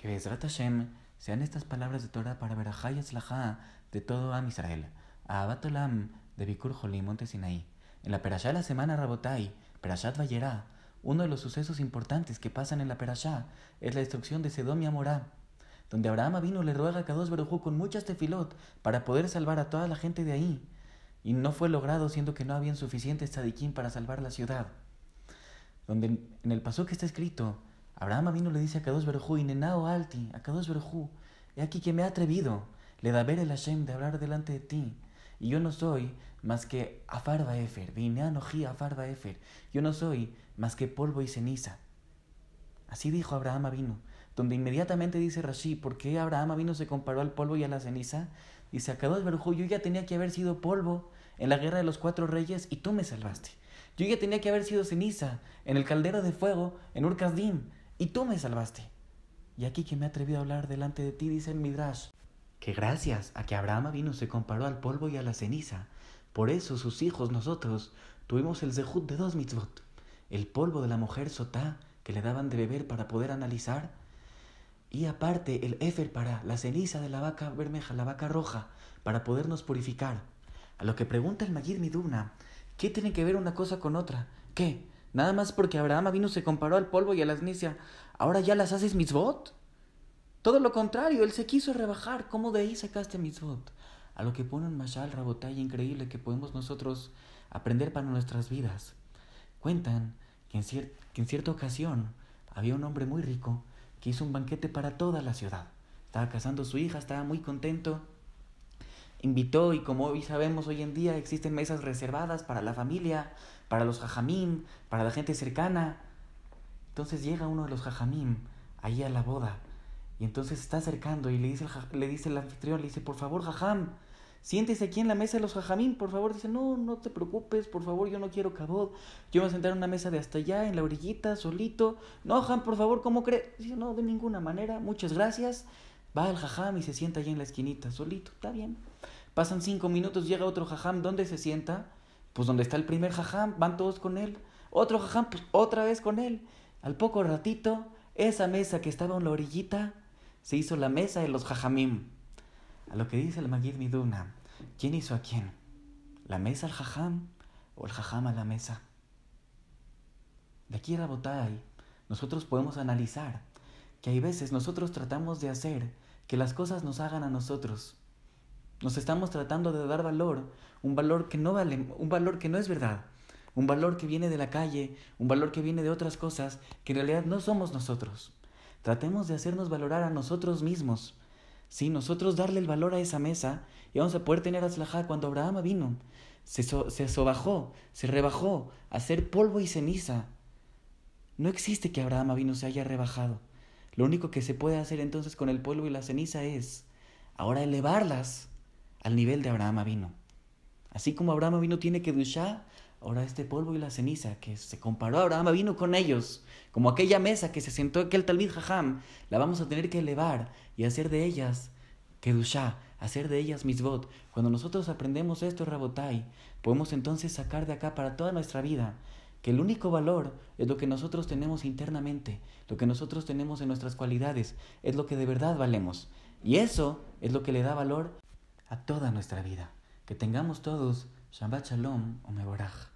Que Bezrat Hashem sean estas palabras de Torah para Berajá y de todo Am Israel, a Abatolam de Bikur y Monte Sinaí. En la Perashá de la semana Rabotai, Perashat Vayerá, uno de los sucesos importantes que pasan en la Perashá es la destrucción de Sedom y Amorá, donde Abraham vino le ruega a Kadosh Berujú con muchas tefilot para poder salvar a toda la gente de ahí. Y no fue logrado, siendo que no habían suficientes tzadikim para salvar la ciudad. Donde en el paso que está escrito, Abraham Avino le dice a Kadosh Y nenao Alti, a Kadosh Berhu, he aquí que me ha atrevido, le da ver el Hashem de hablar delante de ti. Y yo no soy más que afarba Efer, Vineanoji afarba Efer, yo no soy más que polvo y ceniza. Así dijo Abraham Avino, donde inmediatamente dice Rashi, ¿por qué Abraham Avino se comparó al polvo y a la ceniza? Dice, a Kadosh Berhu, yo ya tenía que haber sido polvo en la guerra de los cuatro reyes y tú me salvaste. Yo ya tenía que haber sido ceniza en el caldero de fuego en Urkazdim y tú me salvaste. Y aquí que me he atrevido a hablar delante de ti, dice el Midrash, que gracias a que Abraham vino se comparó al polvo y a la ceniza, por eso sus hijos, nosotros, tuvimos el zehut de dos mitzvot, el polvo de la mujer sotá que le daban de beber para poder analizar, y aparte el efer para la ceniza de la vaca bermeja, la vaca roja, para podernos purificar. A lo que pregunta el Magid Miduna, ¿qué tiene que ver una cosa con otra? ¿Qué? Nada más porque Abraham y se comparó al polvo y a la asnicia. ¿Ahora ya las haces mitzvot? Todo lo contrario, él se quiso rebajar. ¿Cómo de ahí sacaste mitzvot? A lo que pone un mashal rabotay increíble que podemos nosotros aprender para nuestras vidas. Cuentan que en, que en cierta ocasión había un hombre muy rico que hizo un banquete para toda la ciudad. Estaba casando su hija, estaba muy contento invitó y como hoy sabemos hoy en día existen mesas reservadas para la familia, para los jajamim, para la gente cercana. Entonces llega uno de los jajamim ahí a la boda y entonces está acercando y le dice el, le dice anfitrión, le dice, por favor, jajam, siéntese aquí en la mesa de los jajamim, por favor. Dice, no, no te preocupes, por favor, yo no quiero cabot. Yo me voy a sentar en una mesa de hasta allá, en la orillita, solito. No, jajam, por favor, ¿cómo crees? Dice, no, de ninguna manera, muchas gracias. Va al jajam y se sienta allí en la esquinita, solito, está bien. Pasan cinco minutos, llega otro jajam, ¿dónde se sienta? Pues donde está el primer jajam, van todos con él. Otro jajam, pues otra vez con él. Al poco ratito, esa mesa que estaba en la orillita, se hizo la mesa de los jajamim. A lo que dice el Magid Miduna, ¿quién hizo a quién? ¿La mesa al jajam o el jajam a la mesa? De aquí a Rabotay, nosotros podemos analizar que hay veces nosotros tratamos de hacer que las cosas nos hagan a nosotros. Nos estamos tratando de dar valor, un valor que no vale, un valor que no es verdad, un valor que viene de la calle, un valor que viene de otras cosas que en realidad no somos nosotros. Tratemos de hacernos valorar a nosotros mismos. Si nosotros darle el valor a esa mesa y vamos a poder tener aslajá cuando Abraham vino. Se, se sobajó, se rebajó, a ser polvo y ceniza. No existe que Abraham vino se haya rebajado. Lo único que se puede hacer entonces con el polvo y la ceniza es ahora elevarlas al nivel de Abraham vino. Así como Abraham vino tiene que duchar, ahora este polvo y la ceniza que se comparó a Abraham vino con ellos, como aquella mesa que se sentó aquel Talmid Jajam, la vamos a tener que elevar y hacer de ellas que hacer de ellas misbot. Cuando nosotros aprendemos esto, Rabotai, podemos entonces sacar de acá para toda nuestra vida que el único valor es lo que nosotros tenemos internamente, lo que nosotros tenemos en nuestras cualidades, es lo que de verdad valemos. Y eso es lo que le da valor a toda nuestra vida. Que tengamos todos Shabbat Shalom o